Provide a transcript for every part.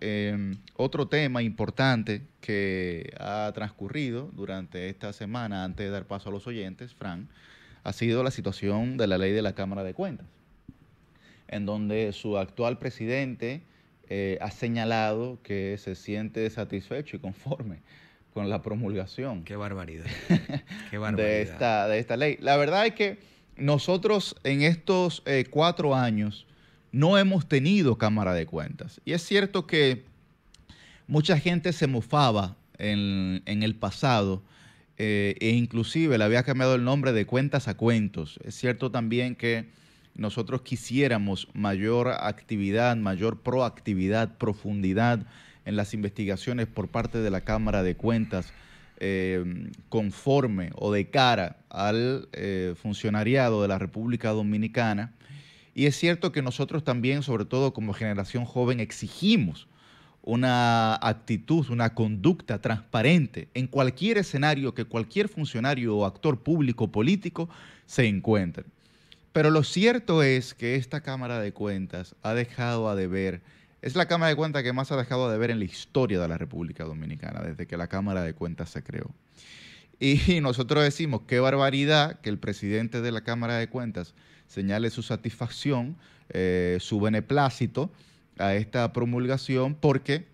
Em, otro tema importante que ha transcurrido durante esta semana, antes de dar paso a los oyentes, Fran, ha sido la situación de la ley de la Cámara de Cuentas, en donde su actual presidente eh, ha señalado que se siente satisfecho y conforme con la promulgación. Qué barbaridad. Qué barbaridad. De, esta, ley. La verdad es que nosotros en estos eh, cuatro años, no hemos tenido Cámara de Cuentas. Y es cierto que mucha gente se mofaba en, el pasado eh, e inclusive le había cambiado el nombre de cuentas a cuentos. Es cierto también que nosotros quisiéramos mayor actividad, mayor proactividad, profundidad en las investigaciones por parte de la Cámara de Cuentas eh, conforme o de cara al eh, funcionariado de la República Dominicana y es cierto que nosotros también, sobre todo como generación joven, exigimos una actitud, una conducta transparente en cualquier escenario que cualquier funcionario o actor público político se encuentre. Pero lo cierto es que esta Cámara de Cuentas ha dejado a deber, es la Cámara de Cuentas que más ha dejado de ver en la historia de la República Dominicana, desde que la Cámara de Cuentas se creó. Y nosotros decimos, qué barbaridad que el presidente de la Cámara de Cuentas señale su satisfacción, eh, su beneplácito a esta promulgación, porque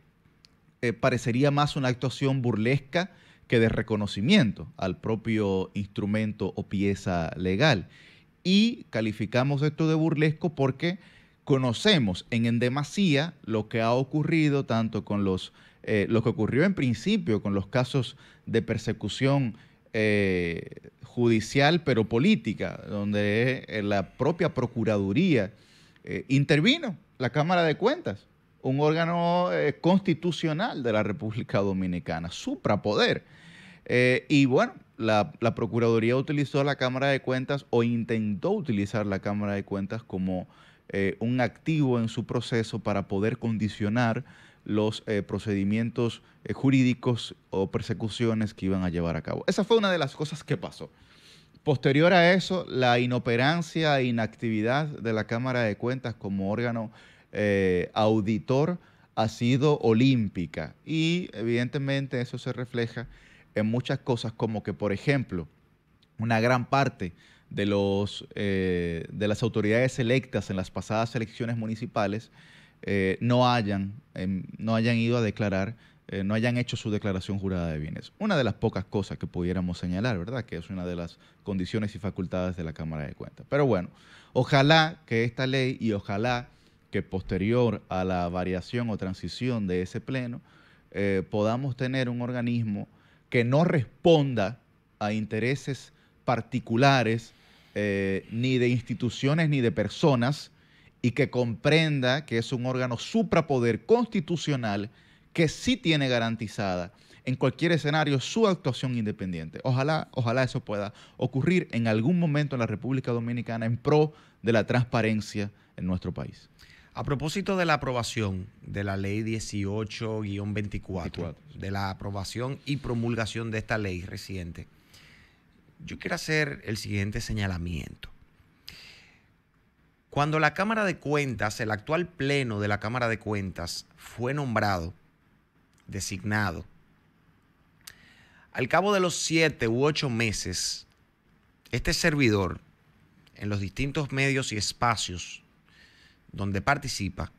eh, parecería más una actuación burlesca que de reconocimiento al propio instrumento o pieza legal. Y calificamos esto de burlesco porque conocemos en demasía lo que ha ocurrido tanto con los, eh, lo que ocurrió en principio con los casos de persecución eh, judicial pero política, donde eh, la propia Procuraduría eh, intervino, la Cámara de Cuentas, un órgano constitucional de la República Dominicana, suprapoder. y bueno, la, Procuraduría utilizó la Cámara de Cuentas o intentó utilizar la Cámara de Cuentas como un activo en su proceso para poder condicionar los eh, procedimientos eh, jurídicos o persecuciones que iban a llevar a cabo. Esa fue una de las cosas que pasó. Posterior a eso, la inoperancia e inactividad de la Cámara de Cuentas como órgano eh, auditor ha sido olímpica y evidentemente eso se refleja en muchas cosas como que, por ejemplo, una gran parte de, los, de las autoridades electas en las pasadas elecciones municipales eh, no, hayan, em, no hayan ido a declarar, eh, no hayan hecho su declaración jurada de bienes. Una de las pocas cosas que pudiéramos señalar, ¿verdad? Que es una de las condiciones y facultades de la Cámara de Cuentas. Pero bueno, ojalá que esta ley y ojalá que posterior a la variación o transición de ese pleno eh, podamos tener un organismo que no responda a intereses particulares ni de instituciones ni de personas, y que comprenda que es un órgano suprapoder constitucional que sí tiene garantizada en cualquier escenario su actuación independiente. Ojalá, ojalá eso pueda ocurrir en algún momento en la República Dominicana en pro de la transparencia en nuestro país. A propósito de la aprobación de la ley 18-24, de la aprobación y promulgación de esta ley reciente, yo quiero hacer el siguiente señalamiento. Cuando la Cámara de Cuentas, el actual pleno de la Cámara de Cuentas, fue nombrado, designado, al cabo de los siete u ocho meses, este servidor, en los distintos medios y espacios donde participa,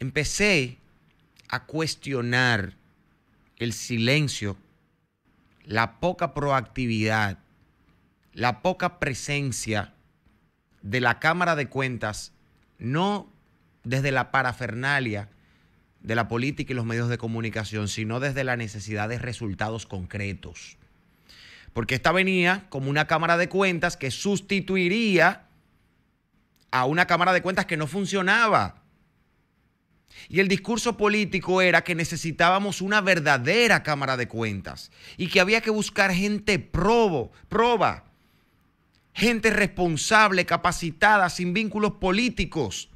empecé a cuestionar el silencio, la poca proactividad la poca presencia de la Cámara de Cuentas, no desde la parafernalia de la política y los medios de comunicación, sino desde la necesidad de resultados concretos. Porque esta venía como una Cámara de Cuentas que sustituiría a una Cámara de Cuentas que no funcionaba. Y el discurso político era que necesitábamos una verdadera Cámara de Cuentas y que había que buscar gente probo, proba, gente responsable, capacitada, sin vínculos políticos.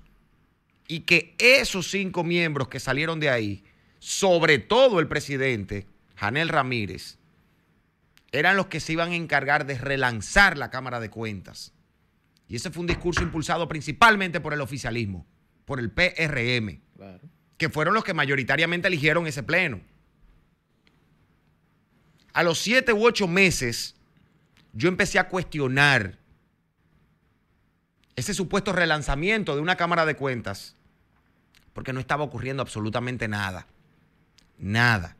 Y que esos cinco miembros que salieron de ahí, sobre todo el presidente, Janel Ramírez, eran los que se iban a encargar de relanzar la Cámara de Cuentas. Y ese fue un discurso impulsado principalmente por el oficialismo, por el PRM, que fueron los que mayoritariamente eligieron ese pleno. A los siete u ocho meses yo empecé a cuestionar ese supuesto relanzamiento de una Cámara de Cuentas, porque no estaba ocurriendo absolutamente nada. Nada.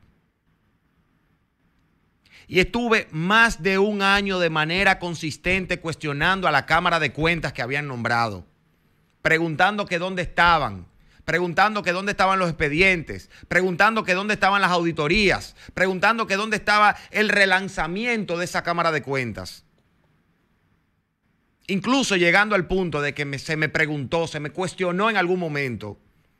Y estuve más de un año de manera consistente cuestionando a la Cámara de Cuentas que habían nombrado, preguntando que dónde estaban, preguntando que dónde estaban los expedientes, preguntando que dónde estaban las auditorías, preguntando que dónde estaba el relanzamiento de esa Cámara de Cuentas. Incluso llegando al punto de que se me preguntó, se me cuestionó en algún momento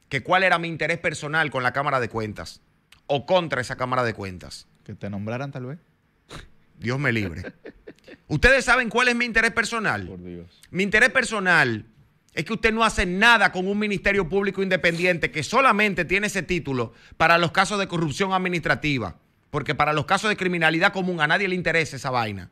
que cuál era mi interés personal con la Cámara de Cuentas o contra esa Cámara de Cuentas. Que te nombraran tal vez. Dios me libre. ¿Ustedes saben cuál es mi interés personal? Por Dios. Mi interés personal es que usted no hace nada con un ministerio público independiente que solamente tiene ese título para los casos de corrupción administrativa, porque para los casos de criminalidad común a nadie le interesa esa vaina.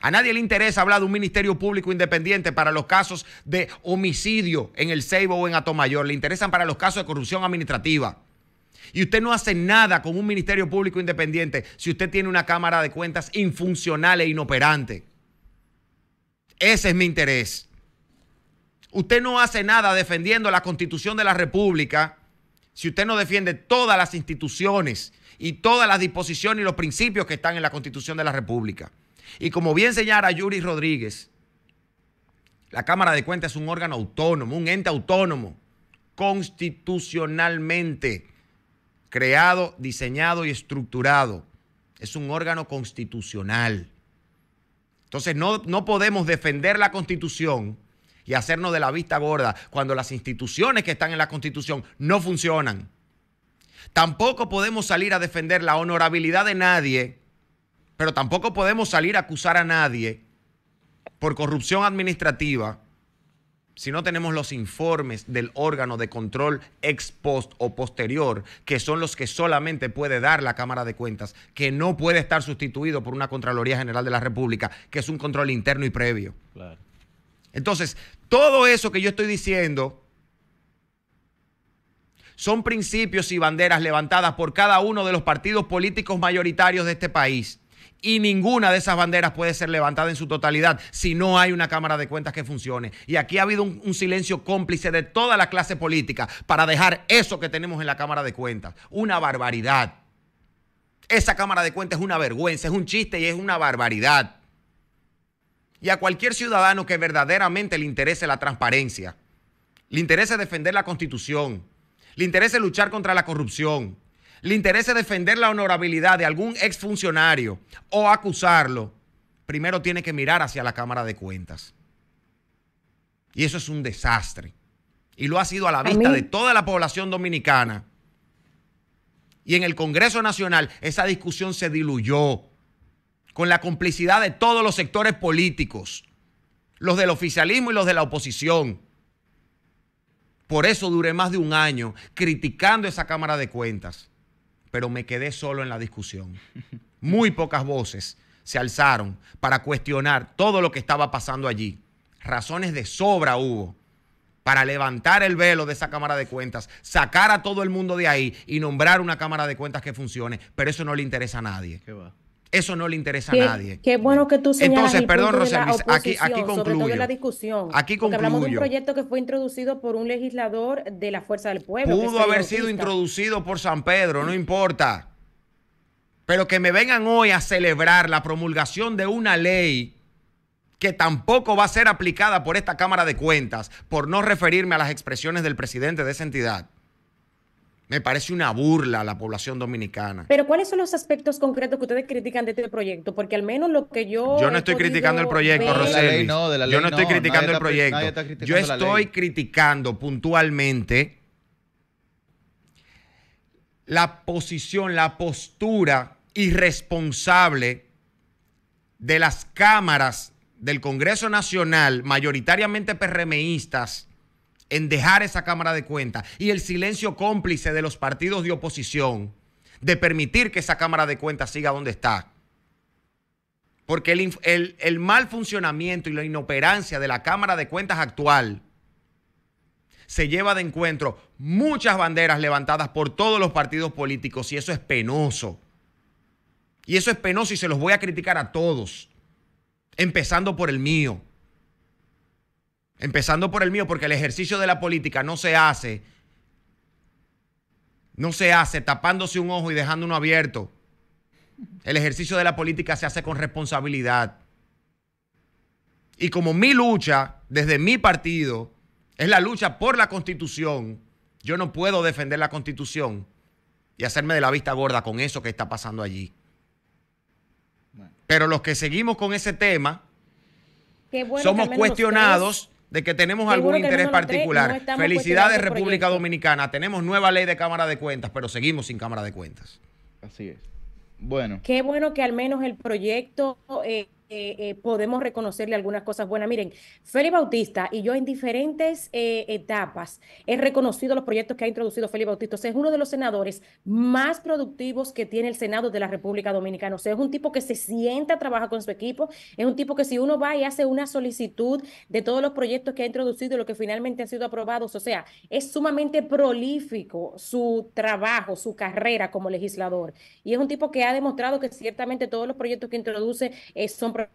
A nadie le interesa hablar de un ministerio público independiente para los casos de homicidio en el Seibo o en Atomayor. Le interesan para los casos de corrupción administrativa. Y usted no hace nada con un ministerio público independiente si usted tiene una Cámara de Cuentas infuncional e inoperante. Ese es mi interés usted no hace nada defendiendo la constitución de la República, si usted no defiende todas las instituciones y todas las disposiciones y los principios que están en la constitución de la República. Y como bien señala Yuri Rodríguez, la Cámara de Cuentas es un órgano autónomo, un ente autónomo, constitucionalmente creado, diseñado y estructurado. Es un órgano constitucional. Entonces no, no podemos defender la constitución y hacernos de la vista gorda cuando las instituciones que están en la Constitución no funcionan. Tampoco podemos salir a defender la honorabilidad de nadie, pero tampoco podemos salir a acusar a nadie por corrupción administrativa si no tenemos los informes del órgano de control ex post o posterior, que son los que solamente puede dar la Cámara de Cuentas, que no puede estar sustituido por una Contraloría General de la República, que es un control interno y previo. Claro. Entonces, todo eso que yo estoy diciendo son principios y banderas levantadas por cada uno de los partidos políticos mayoritarios de este país. Y ninguna de esas banderas puede ser levantada en su totalidad si no hay una Cámara de Cuentas que funcione. Y aquí ha habido un, silencio cómplice de toda la clase política para dejar eso que tenemos en la Cámara de Cuentas. Una barbaridad. Esa Cámara de Cuentas es una vergüenza, es un chiste y es una barbaridad y a cualquier ciudadano que verdaderamente le interese la transparencia, le interese defender la constitución, le interese luchar contra la corrupción, le interese defender la honorabilidad de algún exfuncionario o acusarlo, primero tiene que mirar hacia la Cámara de Cuentas. Y eso es un desastre. Y lo ha sido a la vista de toda la población dominicana. Y en el Congreso Nacional esa discusión se diluyó con la complicidad de todos los sectores políticos, los del oficialismo y los de la oposición. Por eso duré más de un año criticando esa Cámara de Cuentas, pero me quedé solo en la discusión. Muy pocas voces se alzaron para cuestionar todo lo que estaba pasando allí. Razones de sobra hubo para levantar el velo de esa Cámara de Cuentas, sacar a todo el mundo de ahí y nombrar una Cámara de Cuentas que funcione, pero eso no le interesa a nadie. va? Eso no le interesa a nadie. Qué bueno que tú señalas Entonces, perdón, Rosalía, aquí, aquí concluyo. la discusión. Aquí concluyo. hablamos de un proyecto que fue introducido por un legislador de la Fuerza del Pueblo. Pudo haber sido introducido por San Pedro, no importa. Pero que me vengan hoy a celebrar la promulgación de una ley que tampoco va a ser aplicada por esta Cámara de Cuentas, por no referirme a las expresiones del presidente de esa entidad me parece una burla a la población dominicana. Pero ¿cuáles son los aspectos concretos que ustedes critican de este proyecto? Porque al menos lo que yo... Yo no estoy criticando el proyecto, Roseli. yo no, estoy criticando el proyecto. yo estoy criticando puntualmente la posición, la postura irresponsable de las cámaras del Congreso Nacional, mayoritariamente PRMistas, en dejar esa Cámara de Cuentas y el silencio cómplice de los partidos de oposición de permitir que esa Cámara de Cuentas siga donde está. Porque el, mal funcionamiento y la inoperancia de la Cámara de Cuentas actual se lleva de encuentro muchas banderas levantadas por todos los partidos políticos y eso es penoso. Y eso es penoso y se los voy a criticar a todos, empezando por el mío. Empezando por el mío, porque el ejercicio de la política no se hace. No se hace tapándose un ojo y dejando uno abierto. El ejercicio de la política se hace con responsabilidad. Y como mi lucha desde mi partido es la lucha por la constitución, yo no puedo defender la constitución y hacerme de la vista gorda con eso que está pasando allí. Pero los que seguimos con ese tema somos cuestionados de que tenemos algún interés particular. Felicidades República Dominicana, tenemos nueva ley de Cámara de Cuentas, pero seguimos sin Cámara de Cuentas. Así es. Bueno. Qué bueno que al menos el proyecto eh, eh, eh, podemos reconocerle algunas cosas buenas. Miren, Félix Bautista y yo en diferentes eh, etapas he reconocido los proyectos que ha introducido Félix Bautista. O sea, es uno de los senadores más productivos que tiene el Senado de la República Dominicana. O sea, es un tipo que se sienta, a trabajar con su equipo. Es un tipo que si uno va y hace una solicitud de todos los proyectos que ha introducido y lo que finalmente han sido aprobados, o sea, es sumamente prolífico su trabajo, su carrera como legislador. Y es un tipo que ha demostrado que ciertamente todos los proyectos que introduce son para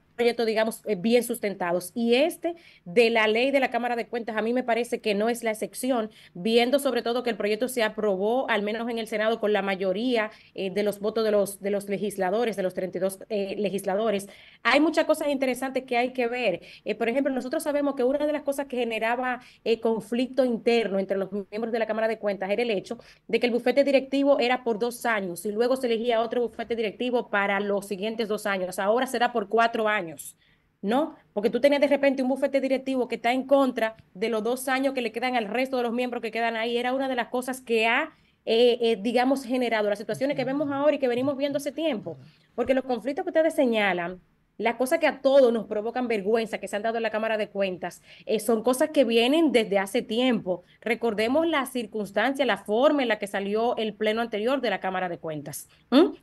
digamos, eh, bien sustentados. Y este de la ley de la Cámara de Cuentas, a mí me parece que no es la excepción, viendo sobre todo que el proyecto se aprobó, al menos en el Senado, con la mayoría eh, de los votos de los, de los legisladores, de los 32 eh, legisladores. Hay muchas cosas interesantes que hay que ver. por ejemplo, nosotros sabemos que una de las cosas que generaba conflicto interno entre los miembros de la Cámara de Cuentas era el hecho de que el bufete directivo era por dos años y luego se elegía otro bufete directivo para los siguientes dos años. Ahora será por cuatro años. ¿no? Porque tú tenías de repente un bufete directivo que está en contra de los dos años que le quedan al resto de los miembros que quedan ahí. Era una de las cosas que ha, eh, eh, digamos, generado las situaciones que vemos ahora y que venimos viendo hace tiempo. Porque los conflictos que ustedes señalan, las cosas que a todos nos provocan vergüenza que se han dado en la Cámara de Cuentas eh, son cosas que vienen desde hace tiempo. Recordemos la circunstancia, la forma en la que salió el pleno anterior de la Cámara de Cuentas,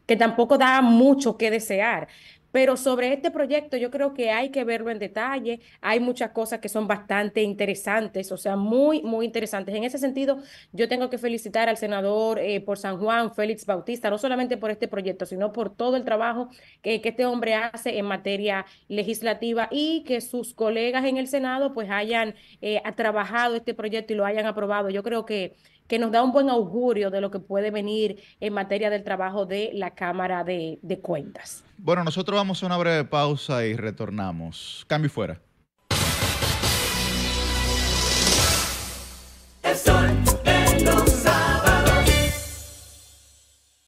que tampoco da mucho que desear. Pero sobre este proyecto yo creo que hay que verlo en detalle. Hay muchas cosas que son bastante interesantes, o sea, muy, muy interesantes. En ese sentido, yo tengo que felicitar al senador eh, por San Juan, Félix Bautista, no solamente por este proyecto, sino por todo el trabajo que, este hombre hace en materia legislativa y que sus colegas en el Senado pues hayan eh, trabajado este proyecto y lo hayan aprobado. Yo creo que que nos da un buen augurio de lo que puede venir en materia del trabajo de la Cámara de, Cuentas. Bueno, nosotros vamos a una breve pausa y retornamos. Cambio fuera.